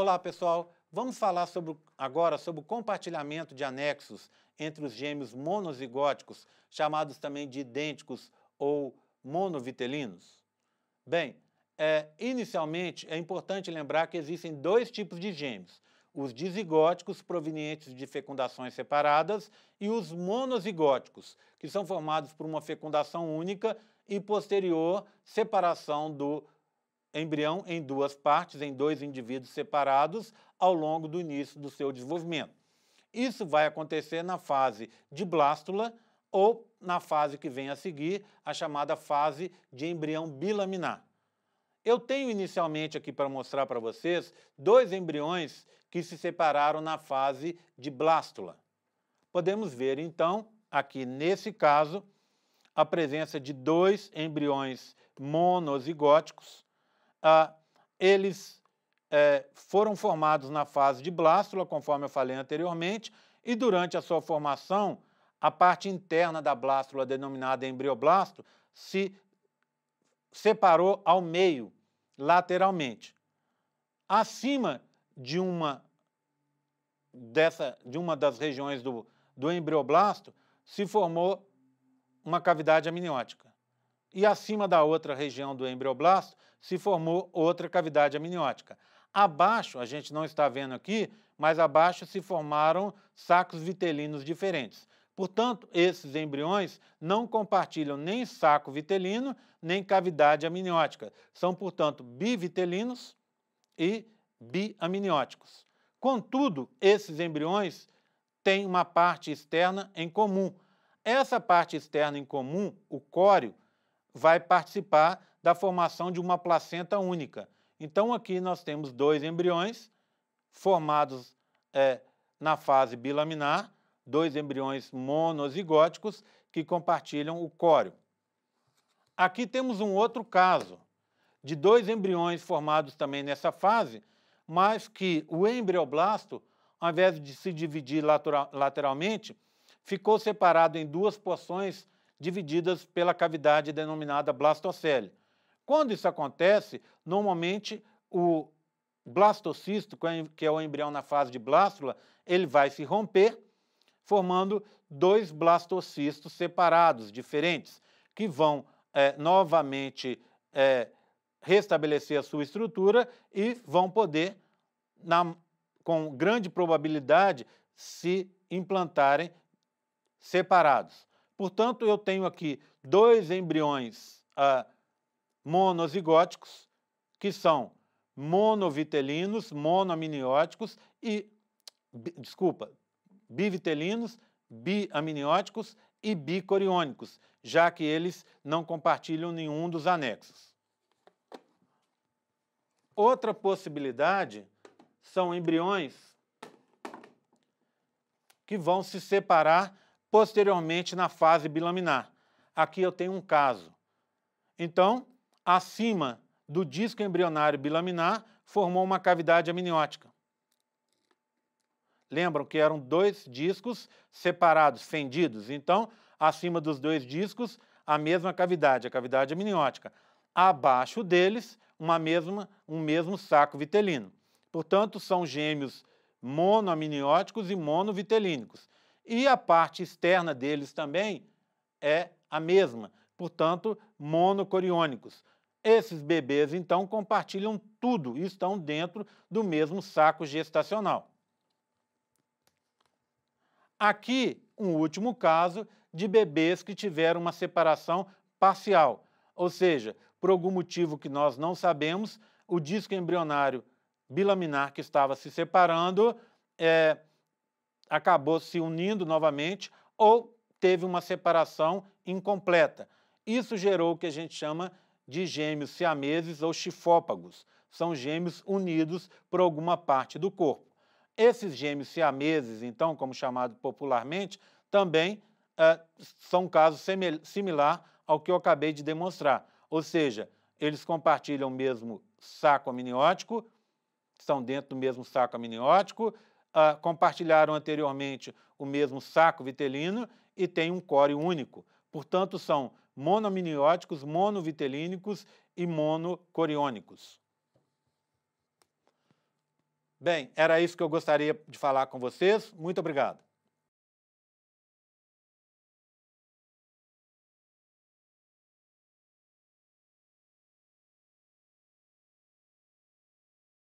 Olá, pessoal. Vamos falar sobre, agora sobre o compartilhamento de anexos entre os gêmeos monozigóticos, chamados também de idênticos ou monovitelinos. Bem, é, inicialmente é importante lembrar que existem dois tipos de gêmeos: os dizigóticos, provenientes de fecundações separadas, e os monozigóticos, que são formados por uma fecundação única e posterior separação do embrião em duas partes, em dois indivíduos separados, ao longo do início do seu desenvolvimento. Isso vai acontecer na fase de blástula ou na fase que vem a seguir, a chamada fase de embrião bilaminar. Eu tenho inicialmente aqui para mostrar para vocês dois embriões que se separaram na fase de blástula. Podemos ver então, aqui nesse caso, a presença de dois embriões monozigóticos eles é, foram formados na fase de blástula, conforme eu falei anteriormente, e durante a sua formação, a parte interna da blástula, denominada embrioblasto, se separou ao meio, lateralmente. Acima de uma, dessa, de uma das regiões do, do embrioblasto, se formou uma cavidade amniótica e acima da outra região do embrioblasto se formou outra cavidade amniótica. Abaixo, a gente não está vendo aqui, mas abaixo se formaram sacos vitelinos diferentes. Portanto, esses embriões não compartilham nem saco vitelino, nem cavidade amniótica. São, portanto, bivitelinos e biamnióticos. Contudo, esses embriões têm uma parte externa em comum. Essa parte externa em comum, o córeo, vai participar da formação de uma placenta única. Então, aqui nós temos dois embriões formados é, na fase bilaminar, dois embriões monozigóticos que compartilham o córeo. Aqui temos um outro caso de dois embriões formados também nessa fase, mas que o embrioblasto, ao invés de se dividir lateralmente, ficou separado em duas porções divididas pela cavidade denominada blastocele. Quando isso acontece, normalmente o blastocisto, que é o é embrião na fase de blástula, ele vai se romper, formando dois blastocistos separados, diferentes, que vão é, novamente é, restabelecer a sua estrutura e vão poder, na, com grande probabilidade, se implantarem separados. Portanto, eu tenho aqui dois embriões ah, monozigóticos, que são monovitelinos, monoamnióticos e, desculpa, bivitelinos, biaminióticos e bicoriônicos, já que eles não compartilham nenhum dos anexos. Outra possibilidade são embriões que vão se separar posteriormente na fase bilaminar. Aqui eu tenho um caso. Então, acima do disco embrionário bilaminar, formou uma cavidade amniótica. Lembram que eram dois discos separados, fendidos. Então, acima dos dois discos, a mesma cavidade, a cavidade amniótica. Abaixo deles, uma mesma, um mesmo saco vitelino. Portanto, são gêmeos monoamnióticos e monovitelínicos e a parte externa deles também é a mesma, portanto, monocoriônicos. Esses bebês, então, compartilham tudo e estão dentro do mesmo saco gestacional. Aqui, um último caso de bebês que tiveram uma separação parcial, ou seja, por algum motivo que nós não sabemos, o disco embrionário bilaminar que estava se separando é, acabou se unindo novamente ou teve uma separação incompleta. Isso gerou o que a gente chama de gêmeos siameses ou chifópagos. São gêmeos unidos por alguma parte do corpo. Esses gêmeos siameses, então, como chamado popularmente, também eh, são casos similar ao que eu acabei de demonstrar. Ou seja, eles compartilham o mesmo saco amniótico, estão dentro do mesmo saco amniótico, ah, compartilharam anteriormente o mesmo saco vitelino e têm um core único. Portanto, são monominióticos, monovitelínicos e monocoriônicos. Bem, era isso que eu gostaria de falar com vocês. Muito obrigado.